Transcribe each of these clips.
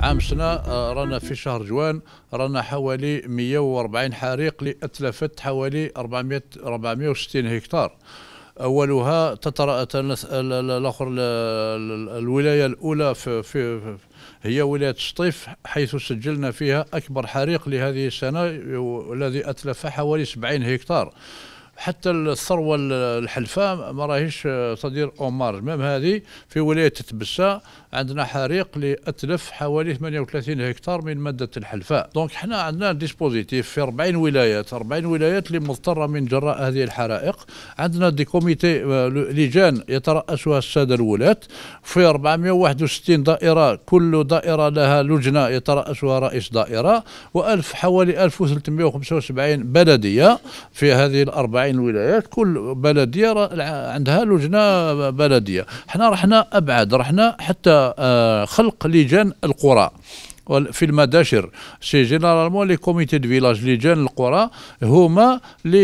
عام سنة آه، رانا في شهر جوان رانا حوالي 140 حريق اللي أتلفت حوالي 400 460 هكتار اولها تتر... الاخر الولايه الاولى في... في هي ولايه سطيف حيث سجلنا فيها اكبر حريق لهذه السنه والذي اتلف حوالي 70 هكتار حتى الثروه الحلفاء ما راهيش آه، تدير اومار مام ميم هذه في ولايه تتبسا عندنا حريق اللي اتلف حوالي 38 هكتار من ماده الحلفاء دونك حنا عندنا ديسبوزيتيف في 40 ولايات 40 ولايات اللي مضطره من جراء هذه الحرائق عندنا دي كوميتي آه، لجان يتراسها الساده الولاة في 461 دائره كل دائره لها لجنه يتراسها رئيس دائره و1000 حوالي 1375 بلديه في هذه ال 40 تعيين الولايات كل بلديه عندها لجنه بلديه حنا رحنا ابعد رحنا حتى آه، خلق لجان القرى في المداشر سي جينيرالمون لي كوميتي دو فيلاج لي جان القرى هما اللي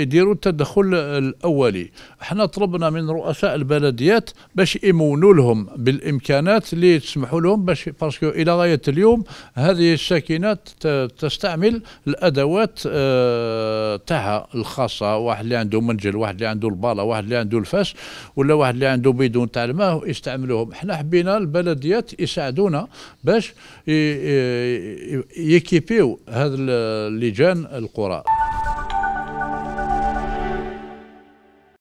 يديروا التدخل الاولي حنا طلبنا من رؤساء البلديات باش يمونوا لهم بالامكانات اللي تسمحوا لهم باش باسكو الى غايه اليوم هذه الساكنات تستعمل الادوات آه، تاعها الخاصه واحد اللي عنده منجل واحد اللي عنده الباله واحد اللي عنده الفاس ولا واحد اللي عنده بيدون تاع الماء يستعملوهم حنا حبينا البلديات يساعدونا باش ي آه، يكيبيو هذا اللجان القرى